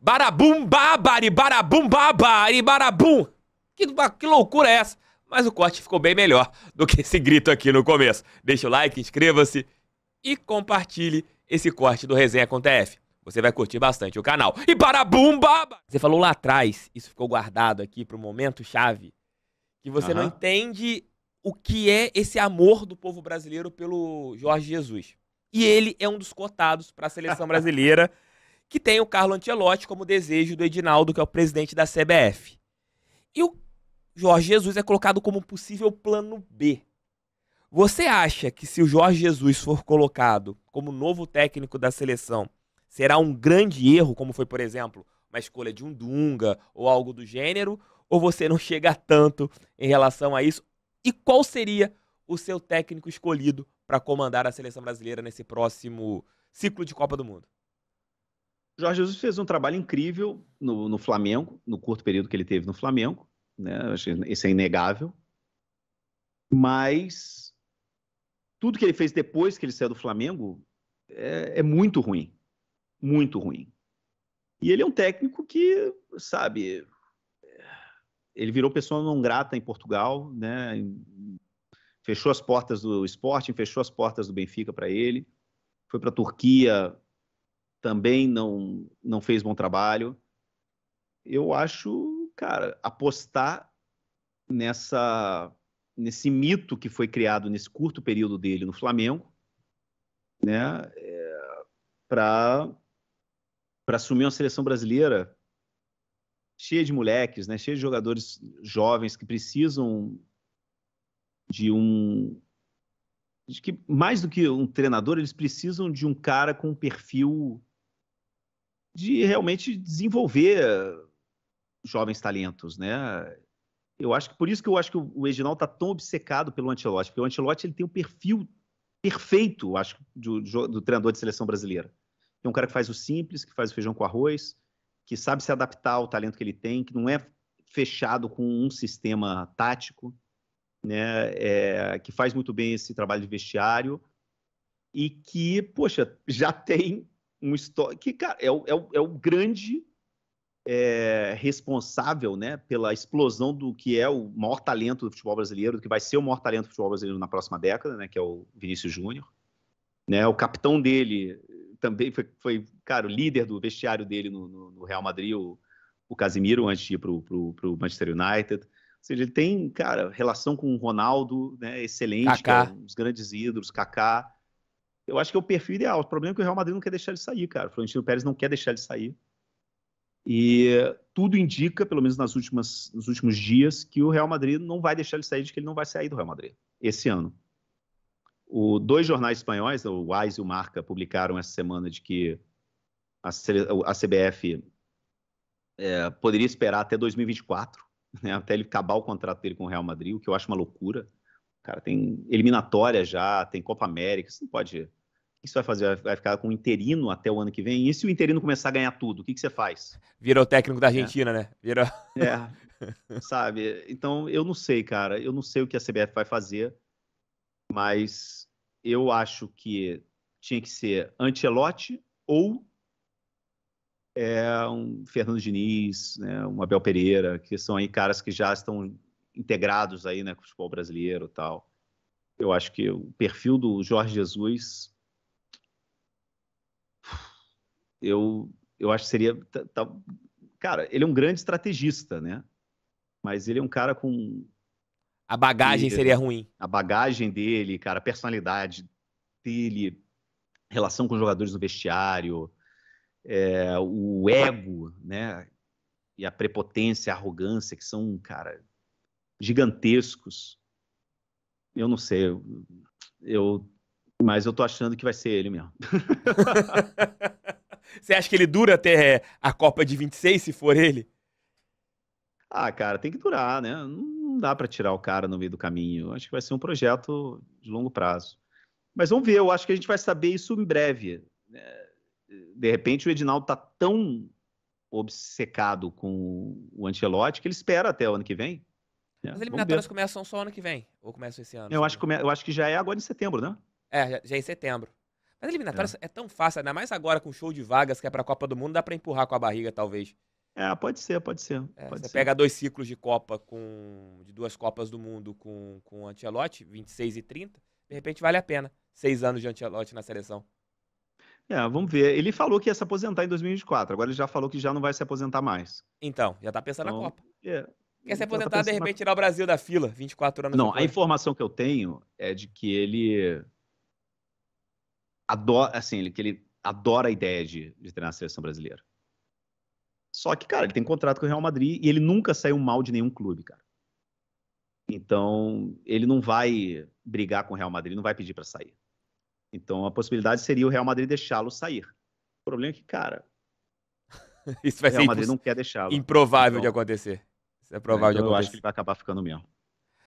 Barabum babari, barabum babari, barabum. Que, que loucura é essa? Mas o corte ficou bem melhor do que esse grito aqui no começo. Deixa o like, inscreva-se e compartilhe esse corte do Resenha com TF. Você vai curtir bastante o canal. E barabum baba! Você falou lá atrás, isso ficou guardado aqui pro momento chave, que você não entende o que é esse amor do povo brasileiro pelo Jorge Jesus. E ele é um dos cotados para a seleção brasileira. que tem o Carlo Ancelotti como desejo do Edinaldo, que é o presidente da CBF. E o Jorge Jesus é colocado como possível plano B. Você acha que se o Jorge Jesus for colocado como novo técnico da seleção, será um grande erro, como foi, por exemplo, uma escolha de um Dunga ou algo do gênero? Ou você não chega tanto em relação a isso? E qual seria o seu técnico escolhido para comandar a seleção brasileira nesse próximo ciclo de Copa do Mundo? Jorge Jesus fez um trabalho incrível no, no Flamengo, no curto período que ele teve no Flamengo, né? Isso é inegável. Mas tudo que ele fez depois que ele saiu do Flamengo é, é muito ruim, muito ruim. E ele é um técnico que, sabe, ele virou pessoa não grata em Portugal, né? Fechou as portas do Sporting, fechou as portas do Benfica para ele. Foi para a Turquia, também não, não fez bom trabalho. Eu acho, cara, apostar nessa nesse mito que foi criado nesse curto período dele no Flamengo, né, é, para para assumir uma seleção brasileira cheia de moleques, né, cheia de jogadores jovens que precisam de um de que mais do que um treinador, eles precisam de um cara com um perfil de realmente desenvolver jovens talentos, né? Eu acho que por isso que eu acho que o Reginaldo está tão obcecado pelo Antelote, porque o Antelote ele tem um perfil perfeito, acho, do, do treinador de seleção brasileira. É um cara que faz o simples, que faz o feijão com arroz, que sabe se adaptar ao talento que ele tem, que não é fechado com um sistema tático, né? É, que faz muito bem esse trabalho de vestiário e que, poxa, já tem um histórico que, cara, é o, é o, é o grande é, responsável né, pela explosão do que é o maior talento do futebol brasileiro, do que vai ser o maior talento do futebol brasileiro na próxima década, né, que é o Vinícius Júnior. Né, o capitão dele também foi, foi, cara, o líder do vestiário dele no, no, no Real Madrid, o, o, Casimiro, antes de ir para o Manchester United. Ou seja, ele tem, cara, relação com o Ronaldo né, excelente, é um dos grandes ídolos, Kaká eu acho que é o perfil ideal. O problema é que o Real Madrid não quer deixar ele sair, cara. O Florentino Pérez não quer deixar ele sair. E tudo indica, pelo menos nas últimas, nos últimos dias, que o Real Madrid não vai deixar ele sair, de que ele não vai sair do Real Madrid esse ano. O, dois jornais espanhóis, o AIS e o Marca, publicaram essa semana de que a, a CBF é, poderia esperar até 2024, né, até ele acabar o contrato dele com o Real Madrid, o que eu acho uma loucura. Cara, tem eliminatória já, tem Copa América, você não pode o que você vai fazer? Vai ficar com o interino até o ano que vem? E se o interino começar a ganhar tudo, o que, que você faz? Virou técnico da é. Argentina, é. né? Virou. É. Sabe? Então, eu não sei, cara. Eu não sei o que a CBF vai fazer, mas eu acho que tinha que ser Antelote ou é, um Fernando Diniz, né, um Abel Pereira, que são aí caras que já estão integrados aí, né, com o futebol brasileiro e tal. Eu acho que o perfil do Jorge Jesus eu, eu acho que seria. Tá, tá, cara, ele é um grande estrategista, né? Mas ele é um cara com. A bagagem ele, seria ruim. A bagagem dele, cara, a personalidade dele, relação com os jogadores no vestiário, é, o ego, né? E a prepotência, a arrogância, que são, cara, gigantescos. Eu não sei. Eu, mas eu tô achando que vai ser ele mesmo. Você acha que ele dura até é, a Copa de 26, se for ele? Ah, cara, tem que durar, né? Não dá para tirar o cara no meio do caminho. Acho que vai ser um projeto de longo prazo. Mas vamos ver, eu acho que a gente vai saber isso em breve. É, de repente o Edinaldo tá tão obcecado com o Ancelotti que ele espera até o ano que vem. Né? As eliminatórias começam só ano que vem, ou começam esse ano? Eu acho, que, eu acho que já é agora em setembro, né? É, já, já é em setembro. Mas a eliminatória é. é. tão fácil, ainda mais agora com o show de vagas que é pra Copa do Mundo, dá pra empurrar com a barriga, talvez. É, pode ser, pode ser. É, pode você ser. pega dois ciclos de Copa com. de duas Copas do Mundo com, com o Antelote, 26 e 30, de repente vale a pena. Seis anos de Antelote na seleção. É, vamos ver. Ele falou que ia se aposentar em 2024, agora ele já falou que já não vai se aposentar mais. Então, já tá pensando então, na Copa. É, Quer se tá aposentar, tá de repente, na... tirar o Brasil da fila, 24 anos Não, depois. a informação que eu tenho é de que ele adora, assim, ele, que ele adora a ideia de, de treinar a seleção brasileira. Só que, cara, ele tem contrato com o Real Madrid e ele nunca saiu mal de nenhum clube, cara. Então, ele não vai brigar com o Real Madrid, não vai pedir para sair. Então, a possibilidade seria o Real Madrid deixá-lo sair. O problema é que, cara, isso vai o Real ser Madrid não quer deixá-lo. Improvável então, de acontecer. Isso é né, provável então de acontecer. Eu acho que ele vai acabar ficando mesmo.